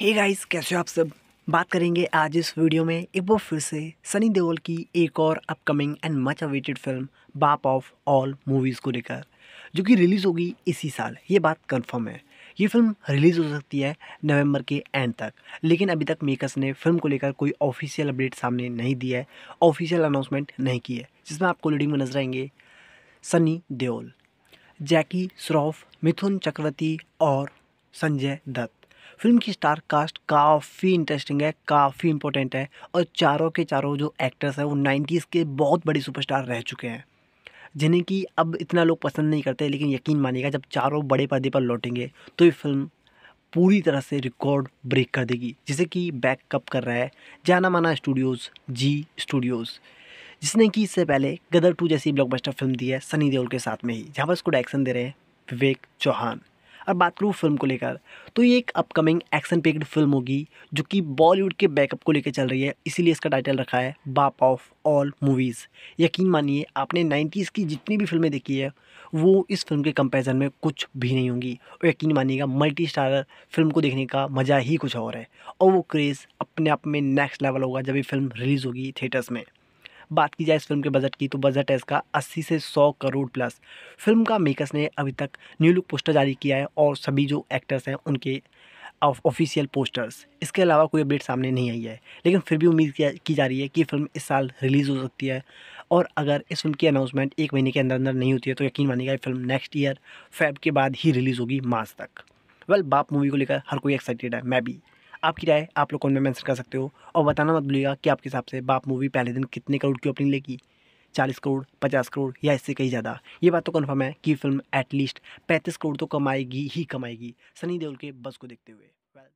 hey guys कैसे हो आप सब बात करेंगे आज इस वीडियो में एक बार फिर से सनी देओल की एक और upcoming and much awaited film Baap of all movies को लेकर जो कि रिलीज़ होगी इसी साल ये बात कंफर्म है ये फिल्म रिलीज़ हो सकती है नवंबर के एंड तक लेकिन अभी तक मेकर्स ने फिल्म को लेकर कोई ऑफिशियल अपडेट सामने नहीं दिया है ऑफिशियल अनाउंसमेंट नहीं की है जिसमें आपको लीडिंग में नजर आएंगे सनी देओल जैकी श्रॉफ मिथुन चक्रवर्ती और संजय दत्त फिल्म की स्टार कास्ट काफ़ी इंटरेस्टिंग है काफ़ी इंपॉर्टेंट है और चारों के चारों जो एक्टर्स हैं वो नाइन्टीज़ के बहुत बड़े सुपरस्टार रह चुके हैं जिन्हें कि अब इतना लोग पसंद नहीं करते लेकिन यकीन मानिएगा जब चारों बड़े पर्दे पर लौटेंगे तो ये फिल्म पूरी तरह से रिकॉर्ड ब्रेक कर देगी जिसे कि बैकअप कर रहा है जाना माना स्टूडियोज़ जी स्टूडियोज़ जिसने कि इससे पहले गदर टू जैसी ब्लॉकबस्टर फिल्म दी है सनी देओल के साथ में ही जहाँ पर उसको डायरेक्शन दे रहे हैं विवेक चौहान और बात करूँ फिल्म को लेकर तो ये एक अपकमिंग एक्शन पेक्ड फिल्म होगी जो कि बॉलीवुड के बैकअप को लेकर चल रही है इसीलिए इसका टाइटल रखा है बाप ऑफ ऑल मूवीज़ यकीन मानिए आपने नाइन्टीज़ की जितनी भी फिल्में देखी है वो इस फिल्म के कंपेरिज़न में कुछ भी नहीं होंगी और यकीन मानिएगा मल्टी स्टारर फिल्म को देखने का मज़ा ही कुछ और है और वो क्रेज़ अपने आप में नेक्स्ट लेवल होगा जब ये फिल्म रिलीज़ होगी थिएटर्स में बात की जाए इस फिल्म के बजट की तो बजट है इसका अस्सी से सौ करोड़ प्लस फिल्म का मेकर्स ने अभी तक न्यू लुक पोस्टर जारी किया है और सभी जो एक्टर्स हैं उनके ऑफिशियल पोस्टर्स इसके अलावा कोई अपडेट सामने नहीं आई है लेकिन फिर भी उम्मीद की जा रही है कि फिल्म इस साल रिलीज़ हो सकती है और अगर इस फिल्म की अनाउंसमेंट एक महीने के अंदर अंदर नहीं होती है तो यकीन मानेगा फिल्म नेक्स्ट ईयर फैब के बाद ही रिलीज़ होगी मार्च तक वेल well, बाप मूवी को लेकर हर कोई एक्साइटेड है मैं भी आपकी राय आप लोग कौन में मैंसन कर सकते हो और बताना मत भूलिएगा कि आपके हिसाब से बाप मूवी पहले दिन कितने करोड़ की ओपनिंग लेगी चालीस करोड़ पचास करोड़ या इससे कहीं ज़्यादा ये बात तो कन्फर्म है कि फिल्म एटलीस्ट पैंतीस करोड़ तो कमाएगी ही कमाएगी सनी देओल के बस को देखते हुए